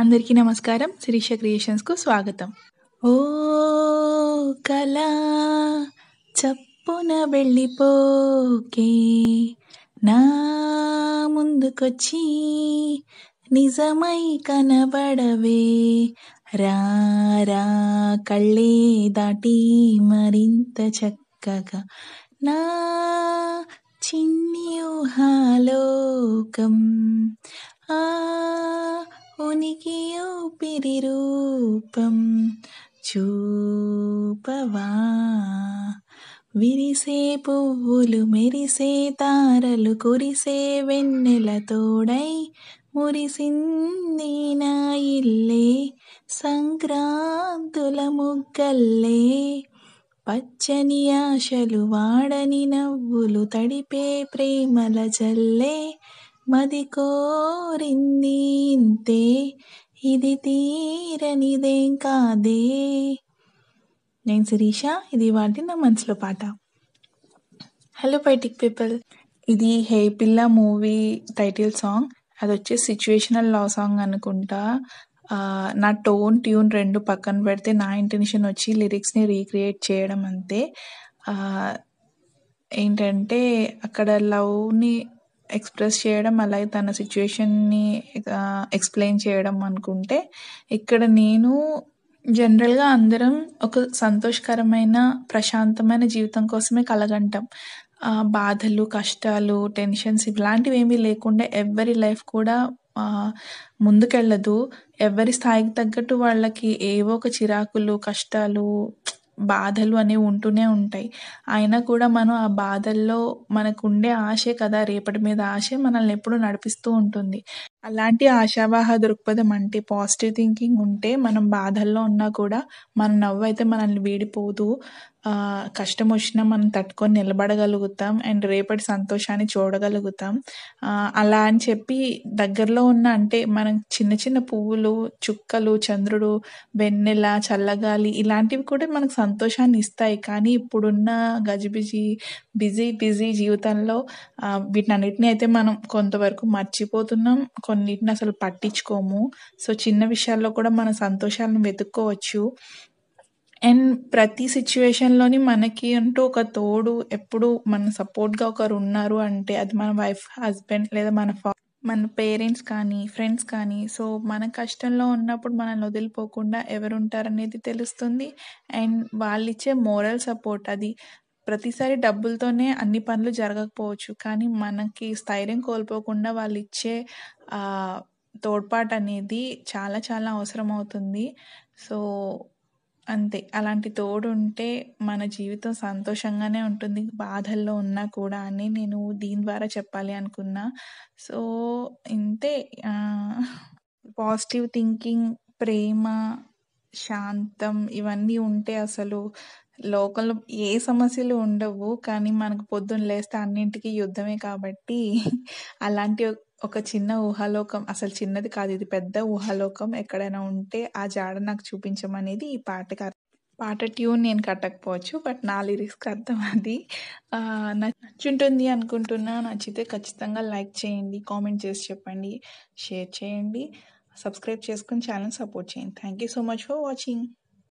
అందరికీ నమస్కారం శిరీష క్రియేషన్స్కు స్వాగతం ఓ కళా చప్పున వెళ్ళిపోకే నా ముందుకొచ్చి నిజమై కనబడవే రారా కళ్ళే దాటి మరింత చక్కగా నా చిన్ని ఊహాలోకం మునికి ఊపిరి రూపం చూపవా విరిసే పువ్వులు మెరిసే తారలు కురిసే వెన్నెల తోడై మురిసింది నా ఇల్లే సంక్రాంతుల ముగ్గల్లే పచ్చని ఆశలు వాడని నవ్వులు తడిపే ప్రేమల జల్లే మది కోరింది ఇది తీరనిదేం కాదే నేను శిరీష ఇది వాటి నా మనసులో పాట హలో పైటిక్ పీపుల్ ఇది హే పిల్ల మూవీ టైటిల్ సాంగ్ అది వచ్చి సిచ్యువేషనల్ లా సాంగ్ అనుకుంటా నా టోన్ ట్యూన్ రెండు పక్కన పెడితే నా ఇంటెన్షన్ వచ్చి లిరిక్స్ని రీక్రియేట్ చేయడం అంతే ఏంటంటే అక్కడ లవ్ని ఎక్స్ప్రెస్ చేయడం అలాగే తన సిచ్యువేషన్ని ఎక్స్ప్లెయిన్ చేయడం అనుకుంటే ఇక్కడ నేను జనరల్గా అందరం ఒక సంతోషకరమైన ప్రశాంతమైన జీవితం కోసమే కలగంటాం బాధలు కష్టాలు టెన్షన్స్ ఇలాంటివి ఏమీ లేకుండా ఎవరి లైఫ్ కూడా ముందుకెళ్ళదు ఎవరి స్థాయికి తగ్గట్టు వాళ్ళకి ఏవో ఒక చిరాకులు కష్టాలు బాధలు అనేవి ఉంటూనే ఉంటాయి అయినా కూడా మనం ఆ బాధల్లో మనకుండే ఆశే కదా రేపటి మీద ఆశే మనల్ని ఎప్పుడూ నడిపిస్తూ ఉంటుంది అలాంటి ఆశావాహ దృక్పథం అంటే పాజిటివ్ థింకింగ్ ఉంటే మనం బాధల్లో ఉన్నా కూడా మన నవ్వు అయితే మనల్ని వీడిపోదు కష్టం వచ్చినా మనం తట్టుకొని నిలబడగలుగుతాం అండ్ రేపటి సంతోషాన్ని చూడగలుగుతాం అలా అని చెప్పి దగ్గరలో ఉన్న అంటే మనం చిన్న చిన్న పువ్వులు చుక్కలు చంద్రుడు వెన్నెల చల్లగాలి ఇలాంటివి కూడా మనకు సంతోషాన్ని ఇస్తాయి కానీ ఇప్పుడున్న గజిబిజి బిజీ బిజీ జీవితంలో వీటన్నిటిని అయితే మనం కొంతవరకు మర్చిపోతున్నాం కొన్నిటిని అసలు పట్టించుకోము సో చిన్న విషయాల్లో కూడా మన సంతోషాలను వెతుక్కోవచ్చు అండ్ ప్రతి సిచ్యువేషన్లోని మనకి అంటూ ఒక తోడు ఎప్పుడు మన సపోర్ట్గా ఒకరు ఉన్నారు అంటే అది మన వైఫ్ హస్బెండ్ లేదా మన ఫా మన పేరెంట్స్ కానీ ఫ్రెండ్స్ కానీ సో మన కష్టంలో ఉన్నప్పుడు మనల్ని వదిలిపోకుండా ఎవరు ఉంటారనేది తెలుస్తుంది అండ్ వాళ్ళు ఇచ్చే మోరల్ సపోర్ట్ అది ప్రతిసారి డబ్బులతోనే అన్ని పనులు జరగకపోవచ్చు కానీ మనకి స్థైర్యం కోల్పోకుండా వాళ్ళు ఇచ్చే తోడ్పాటు అనేది చాలా చాలా అవసరం అవుతుంది సో అంతే అలాంటి తోడు ఉంటే మన జీవితం సంతోషంగానే ఉంటుంది బాధల్లో ఉన్నా కూడా అని నేను దీని ద్వారా చెప్పాలి అనుకున్నా సో ఇంతే పాజిటివ్ థింకింగ్ ప్రేమ శాంతం ఇవన్నీ ఉంటే అసలు లోకంలో ఏ సమస్యలు ఉండవు కానీ మనకు పొద్దున్న లేస్తే అన్నింటికి యుద్ధమే కాబట్టి అలాంటి ఒక చిన్న ఊహాలోకం అసలు చిన్నది కాదు ఇది పెద్ద ఊహాలోకం ఎక్కడైనా ఉంటే ఆ జాడ నాకు చూపించమనేది ఈ పాటకి పాట ట్యూన్ నేను కట్టకపోవచ్చు బట్ నా లిరిక్స్కి అర్థం అది నచ్చుంటుంది అనుకుంటున్నా నచ్చితే ఖచ్చితంగా లైక్ చేయండి కామెంట్ చేసి చెప్పండి షేర్ చేయండి సబ్స్క్రైబ్ చేసుకుని ఛానల్ సపోర్ట్ చేయండి thank you so much for watching